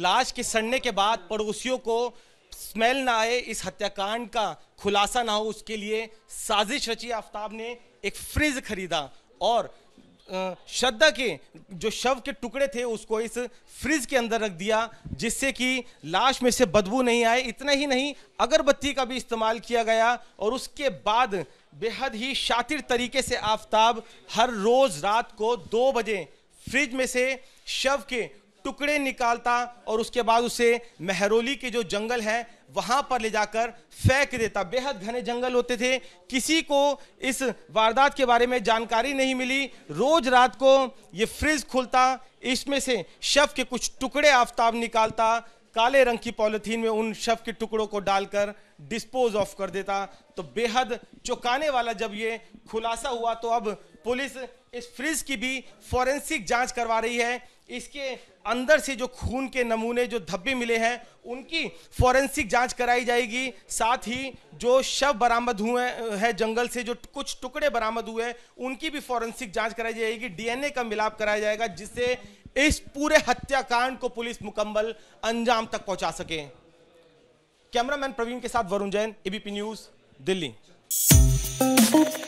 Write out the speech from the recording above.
लाश के सड़ने के बाद पड़ोसियों को स्मेल ना आए इस हत्याकांड का खुलासा ना हो उसके लिए साजिश रची आफ्ताब ने एक फ्रिज खरीदा और श्रद्धा के जो शव के टुकड़े थे उसको इस फ्रिज के अंदर रख दिया जिससे कि लाश में से बदबू नहीं आए इतना ही नहीं अगरबत्ती का भी इस्तेमाल किया गया और उसके बाद बेहद ही शातिर तरीके से आफ्ताब हर रोज़ रात को दो बजे फ्रिज में से शव के टुकड़े निकालता और उसके बाद उसे महरोली के जो जंगल है वहाँ पर ले जाकर फेंक देता बेहद घने जंगल होते थे किसी को इस वारदात के बारे में जानकारी नहीं मिली रोज रात को ये फ्रिज खुलता इसमें से शव के कुछ टुकड़े आफ्ताब निकालता काले रंग की पॉलिथीन में उन शव के टुकड़ों को डालकर डिस्पोज ऑफ कर देता तो बेहद चौंकाने वाला जब ये खुलासा हुआ तो अब पुलिस इस फ्रिज की भी फॉरेंसिक जांच करवा रही है इसके अंदर से जो खून के नमूने जो धब्बे मिले हैं उनकी फॉरेंसिक जांच कराई जाएगी साथ ही जो शव बरामद हुए हैं जंगल से जो कुछ टुकड़े बरामद हुए हैं उनकी भी फॉरेंसिक जांच कराई जाएगी डीएनए का मिलाप कराया जाएगा जिससे इस पूरे हत्याकांड को पुलिस मुकम्मल अंजाम तक पहुंचा सके कैमरामैन प्रवीण के साथ वरुण जैन एबीपी न्यूज दिल्ली